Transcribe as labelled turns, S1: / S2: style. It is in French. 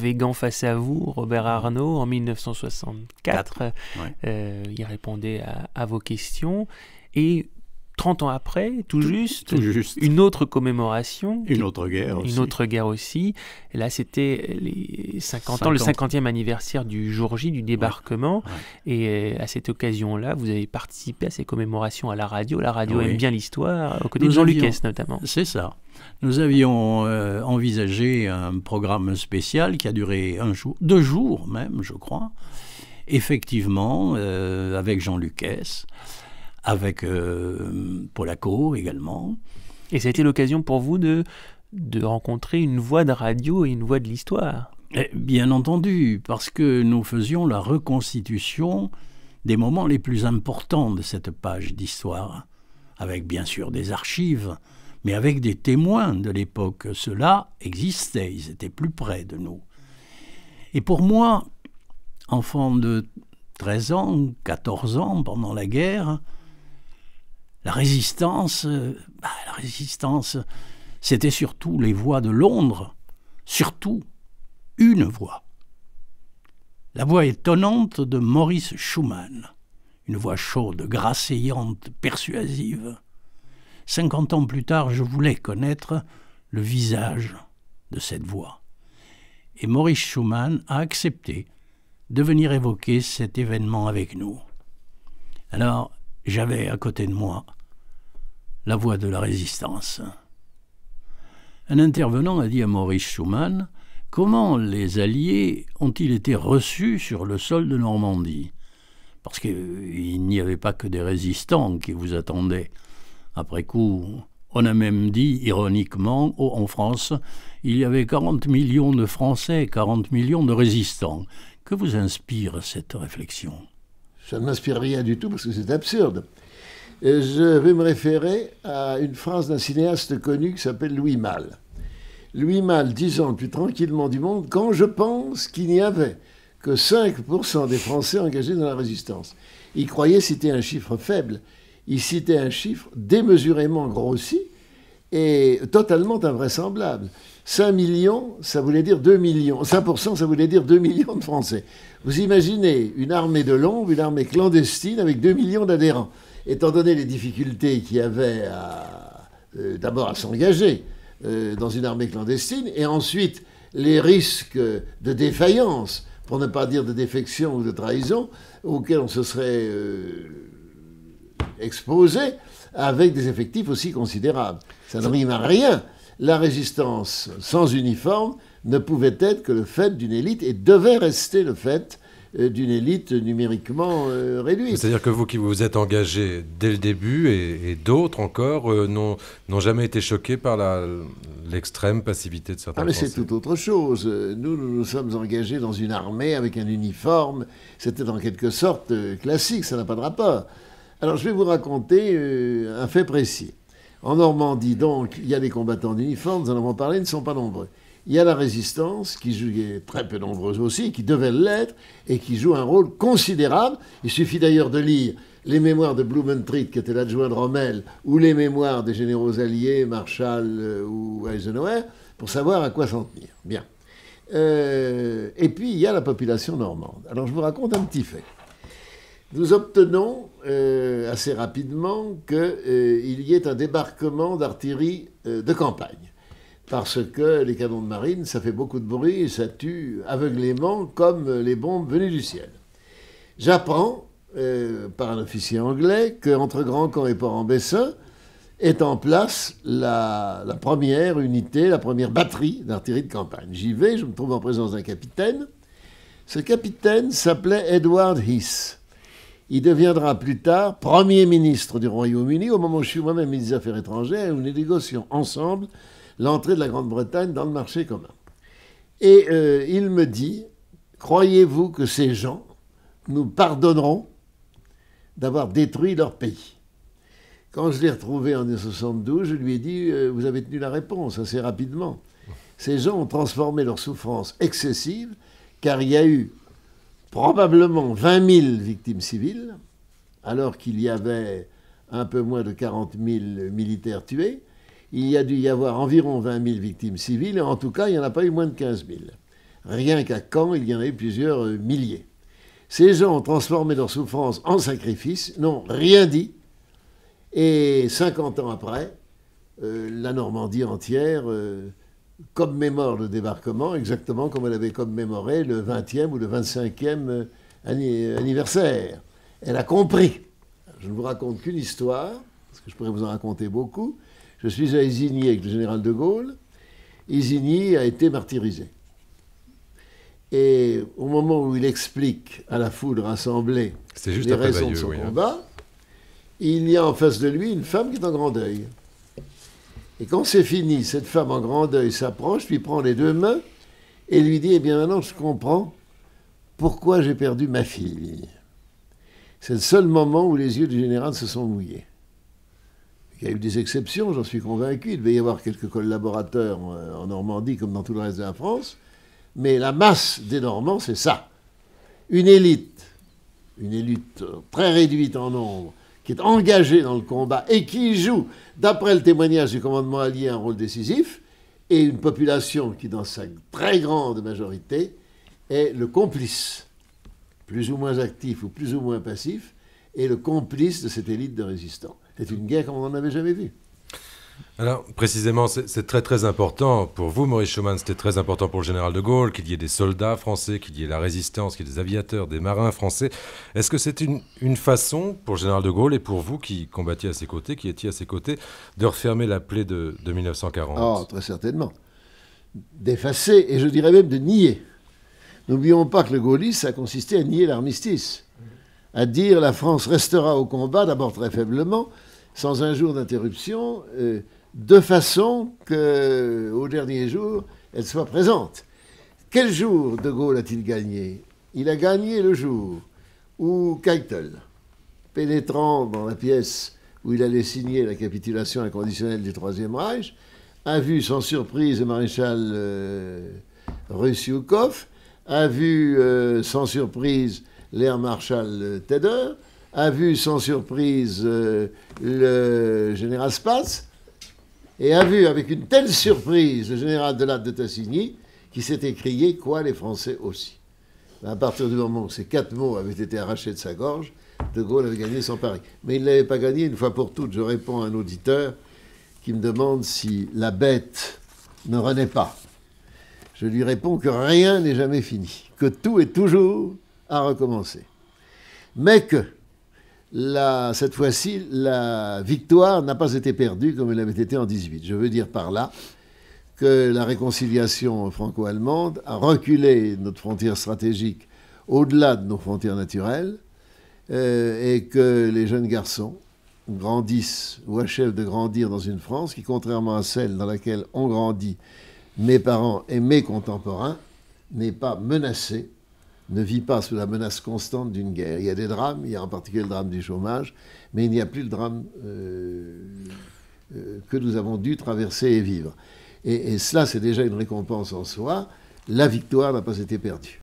S1: Végan face à vous, Robert Arnault, en 1964. Euh, il répondait à, vos questions. Et 30 ans après, tout, juste, une autre commémoration. Une autre guerre aussi. autre guerre aussi. là, c'était les 50, ans, le 50e anniversaire du jour J, du débarquement. Et euh, à cette occasion-là, vous avez participé à ces commémorations à la radio. La radio aime bien l'histoire, aux côtés de Jean luc notamment. C'est ça. Nous avions euh, envisagé un programme spécial qui a duré un jour, deux jours même, je crois, effectivement, euh, avec Jean luc Lucas avec euh, Polaco également. Et ça a été l'occasion pour vous de, de rencontrer une voix de radio et une voix de l'histoire. Eh, bien entendu, parce que nous faisions la reconstitution des moments les plus importants de cette page d'histoire, avec bien sûr des archives, mais avec des témoins de l'époque. Ceux-là existaient, ils étaient plus près de nous. Et pour moi, enfant de 13 ans, 14 ans pendant la guerre, la résistance, euh, bah, la résistance, c'était surtout les voix de Londres, surtout une voix. La voix étonnante de Maurice Schumann, une voix chaude, grasseillante, persuasive. Cinquante ans plus tard, je voulais connaître le visage de cette voix. Et Maurice Schumann a accepté de venir évoquer cet événement avec nous. Alors, j'avais à côté de moi la voie de la résistance. Un intervenant a dit à Maurice Schumann Comment les Alliés ont-ils été reçus sur le sol de Normandie Parce qu'il euh, n'y avait pas que des résistants qui vous attendaient. Après coup, on a même dit, ironiquement, oh, en France, il y avait 40 millions de Français, 40 millions de résistants. Que vous inspire cette réflexion Ça ne m'inspire rien du tout parce que c'est absurde
S2: je vais me référer
S1: à une phrase
S2: d'un cinéaste connu qui s'appelle Louis Malle. Louis Malle disant plus tranquillement du monde, quand je pense qu'il n'y avait que 5% des Français engagés dans la résistance. Il croyait citer un chiffre faible, il citait un chiffre démesurément grossi et totalement invraisemblable. 5 millions, ça voulait dire 2 millions. 5%, ça voulait dire 2 millions de Français. Vous imaginez une armée de l'ombre, une armée clandestine avec 2 millions d'adhérents étant donné les difficultés qu'il y avait euh, d'abord à s'engager euh, dans une armée clandestine, et ensuite les risques de défaillance, pour ne pas dire de défection ou de trahison, auxquels on se serait euh, exposé avec des effectifs aussi considérables. Ça ne rime à rien. La résistance sans uniforme ne pouvait être que le fait d'une élite et devait rester le fait euh, d'une élite numériquement euh, réduite.
S1: C'est-à-dire que vous qui vous êtes engagé dès le début et, d'autres encore euh, n'ont jamais été choqués par l'extrême passivité de certains. Ah, c'est
S2: tout autre chose. Nous, nous nous sommes engagés dans une armée avec un uniforme. C'était en quelque sorte classique, ça n'a pas de rapport. Alors je vais vous raconter un fait précis. En Normandie, donc, il y a des combattants d'uniforme, nous en avons parlé, ils ne sont pas nombreux il y a la résistance qui, est très peu nombreuse aussi, qui devait l'être et qui joue un rôle considérable. Il suffit d'ailleurs de lire les mémoires de Blumentritt, qui était l'adjoint de Rommel, ou les mémoires des généraux alliés, Marshall euh, ou Eisenhower, pour savoir à quoi s'en tenir. Bien. Euh, et puis, il y a la population normande. Alors, je vous raconte un petit fait. Nous obtenons euh, assez rapidement qu'il y ait un débarquement d'artillerie de campagne parce que les canons de marine, ça fait beaucoup de bruit et ça tue aveuglément comme les bombes venues du ciel. J'apprends euh, par un officier anglais qu'entre Grand Camp et Port-en-Bessin est en place la, première unité, la première batterie d'artillerie de campagne. J'y vais, je me trouve en présence d'un capitaine. Ce capitaine s'appelait Edward His. Il deviendra plus tard Premier ministre du Royaume-Uni au moment où je suis moi-même ministre des Affaires étrangères et où nous négocions ensemble l'entrée de la Grande-Bretagne dans le marché commun. Et euh, il me dit, croyez-vous que ces gens nous pardonneront d'avoir détruit leur pays Quand je l'ai retrouvé en 1972, je lui ai dit, euh, vous avez tenu la réponse assez rapidement. Ces gens ont transformé leur souffrance excessive, car il y a eu probablement 20 000 victimes civiles, alors qu'il y avait un peu moins de 40 000 militaires tués, il y a dû y avoir environ 20 000 victimes civiles, et en tout cas, il n'y en a pas eu moins de 15 000. Rien qu'à Caen, il y en a eu plusieurs euh, milliers. Ces gens ont transformé leur souffrance en sacrifice, n'ont rien dit, et 50 ans après, euh, la Normandie entière euh, commémore le débarquement, exactement comme elle avait commémoré le 20e ou le 25e anniversaire. Elle a compris. Je ne vous raconte qu'une histoire, parce que je pourrais vous en raconter beaucoup, je suis à Isigny avec le général de Gaulle. Isigny a été martyrisé. Et au moment où il explique à la foule rassemblée les raisons de son hein. combat, il y a en face de lui une femme qui est en grand deuil. Et quand c'est fini, cette femme en grand deuil s'approche, lui prend les deux mains et lui dit Eh bien maintenant, je comprends pourquoi j'ai perdu ma fille. C'est le seul moment où les yeux du général se sont mouillés. Il y a eu des exceptions, j'en suis convaincu. Il devait y avoir quelques collaborateurs euh, en Normandie comme dans tout le reste de la France. Mais la masse des Normands, c'est ça. Une élite, une élite euh, très réduite en nombre, qui est engagée dans le combat et qui joue, d'après le témoignage du commandement allié, un rôle décisif, et une population qui, dans sa très grande majorité, est le complice, plus ou moins actif ou plus ou moins passif, et le complice de cette élite de résistants. C'est une guerre comme on n'en avait jamais vu
S1: Alors, précisément, c'est très très important pour vous, Maurice Schumann, c'était très important pour le général de Gaulle qu'il y ait des soldats français, qu'il y ait la résistance, qu'il y ait des aviateurs, des marins français. Est-ce que c'est une, façon pour le général de Gaulle et pour vous qui combattiez à ses côtés, qui étiez à ses côtés, de refermer la plaie de, de 1940
S2: Oh, ah, très certainement. D'effacer et je dirais même de nier. N'oublions pas que le gaullisme, ça consistait à nier l'armistice à dire la France restera au combat, d'abord très faiblement, sans un jour d'interruption, euh, de façon qu'au dernier jour, elle soit présente. Quel jour De Gaulle a-t-il gagné Il a gagné le jour où Keitel, pénétrant dans la pièce où il allait signer la capitulation inconditionnelle du Troisième Reich, a vu sans surprise le maréchal euh, a vu euh, sans surprise l'Air Marshal Tedder, a vu sans surprise euh, le général Spatz, et a vu avec une telle surprise le général Delatte de Tassigny, qui s'est écrié quoi les Français aussi. À partir du moment où ces quatre mots avaient été arrachés de sa gorge, De Gaulle avait gagné sans pari. Mais il ne l'avait pas gagné une fois pour toutes. Je réponds à un auditeur qui me demande si la bête ne renaît pas. Je lui réponds que rien n'est jamais fini, que tout est toujours à recommencer. Mais que, cette fois-ci, la victoire n'a pas été perdue comme elle avait été en 18. Je veux dire par là que la réconciliation franco-allemande a reculé notre frontière stratégique au-delà de nos frontières naturelles euh, et que les jeunes garçons grandissent ou achèvent de grandir dans une France qui, contrairement à celle dans laquelle ont grandi mes parents et mes contemporains, n'est pas menacée ne vit pas sous la menace constante d'une guerre. Il y a des drames, il y a en particulier le drame du chômage, mais il n'y a plus le drame euh, euh, que nous avons dû traverser et vivre. et cela, c'est déjà une récompense en soi. La victoire n'a pas été perdue.